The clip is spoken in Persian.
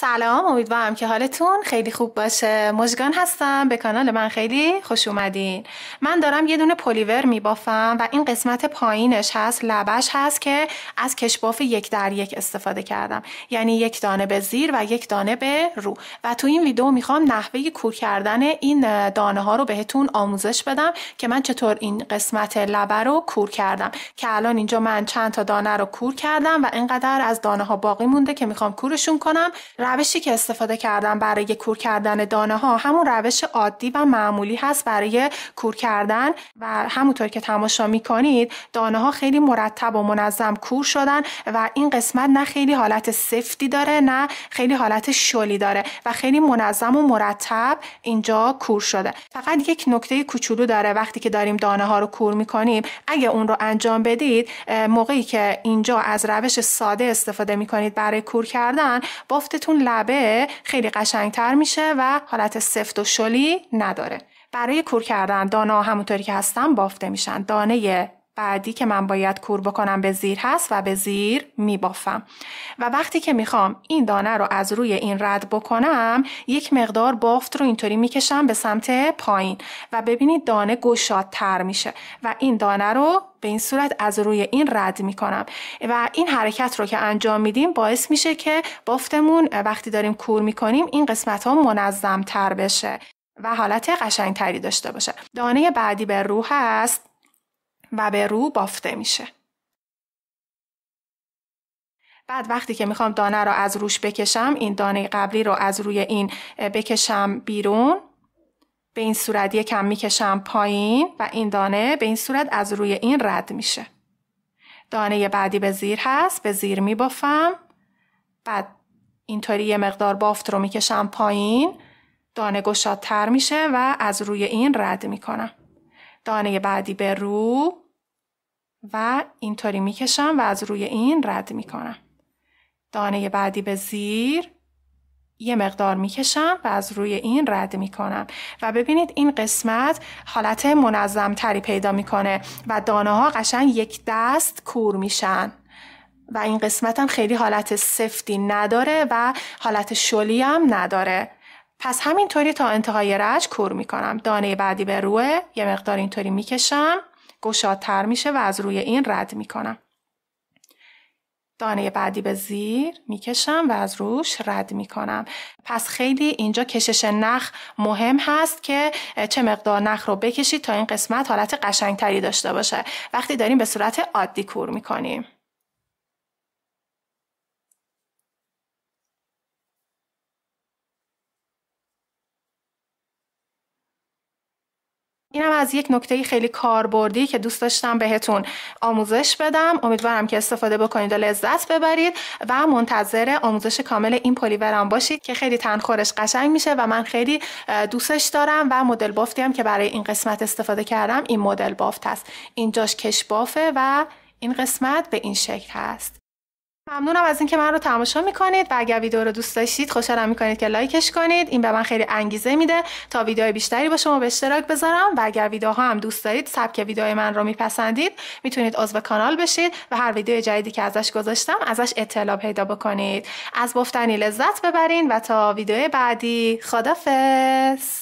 سلام امیدوارم که حالتون خیلی خوب باشه مژگان هستم به کانال من خیلی خوش اومدین من دارم یه دونه پلیور میبافم و این قسمت پایینش هست لبش هست که از کشباف یک در یک استفاده کردم یعنی یک دانه به زیر و یک دانه به رو و تو این ویدیو میخوام نحوه کور کردن این دانه ها رو بهتون آموزش بدم که من چطور این قسمت لبه رو کور کردم که الان اینجا من چند تا دانه رو کور کردم و اینقدر از دانه ها باقی مونده که میخوام کورشون کنم روشی که استفاده کردم برای کور کردن دانه ها همون روش عادی و معمولی هست برای کور کردن و همونطور که تماشا می کنید دانه ها خیلی مرتب و منظم کور شدن و این قسمت نه خیلی حالت سفتی داره نه خیلی حالت شلی داره و خیلی منظم و مرتب اینجا کور شده فقط یک نکته کوچولو داره وقتی که داریم دانه ها رو کور می کنیم اگه اون رو انجام بدید موقعی که اینجا از روش ساده استفاده کنید برای کور کردن بافتتون لبه خیلی قشنگتر میشه و حالت سفت و شلی نداره برای کور کردن دانا همونطوری که هستن بافته میشن دانه بعدی که من باید کور بکنم به زیر هست و به زیر می و وقتی که میخوام این دانه رو از روی این رد بکنم یک مقدار بافت رو اینطوری میکشم به سمت پایین و ببینید دانه گشادتر میشه و این دانه رو به این صورت از روی این رد میکنم و این حرکت رو که انجام میدیم باعث میشه که بافتمون وقتی داریم کور میکنیم این قسمت ها منظم تر بشه و حالت قشنگتری داشته باشه دانه بعدی به روح هست و به رو بافته میشه. بعد وقتی که میخوام دانه رو از روش بکشم این دانه قبلی رو از روی این بکشم بیرون به این صورت یکم میکشم پایین و این دانه به این صورت از روی این رد میشه. دانه بعدی به زیر هست به زیر میبافم بعد اینطوری یه مقدار بافت رو میکشم پایین دانه گشادتر میشه و از روی این رد میکنم. دانه بعدی به رو و اینطوری میکشم و از روی این رد میکنم دانه بعدی به زیر یه مقدار میکشم و از روی این رد میکنم و ببینید این قسمت حالت منظم تری پیدا میکنه و دانه ها قشنگ یک دست کور میشن و این قسمت هم خیلی حالت سفتی نداره و حالت شلی هم نداره پس همینطوری تا انتهای رج کور میکنم دانه بعدی به روه یه مقدار اینطوری میکشم گشادتر میشه و از روی این رد میکنم دانه بعدی به زیر میکشم و از روش رد میکنم پس خیلی اینجا کشش نخ مهم هست که چه مقدار نخ رو بکشید تا این قسمت حالت قشنگتری داشته باشه وقتی داریم به صورت عادی کور میکنیم اینم از یک نکته خیلی کاربردی که دوست داشتم بهتون آموزش بدم امیدوارم که استفاده بکنید و لذت ببرید و منتظر آموزش کامل این پلیورم باشید که خیلی تنخورش قشنگ میشه و من خیلی دوستش دارم و مدل بافتی هم که برای این قسمت استفاده کردم این مدل بافت هست اینجاش کش بافه و این قسمت به این شکل هست ممنونم از اینکه من رو تماشا میکنید و اگر ویدیو رو دوست داشتید خوشحالم میکنید که لایکش کنید این به من خیلی انگیزه میده تا ویدیوهای بیشتری با شما به اشتراک بذارم و اگر ویدیوها هم دوست دارید سبک ویدیوهای من رو میپسندید میتونید عضو کانال بشید و هر ویدیو جدیدی که ازش گذاشتم ازش اطلاع پیدا بکنید از گفتنی لذت ببرین و تا ویدیو بعدی خدافظ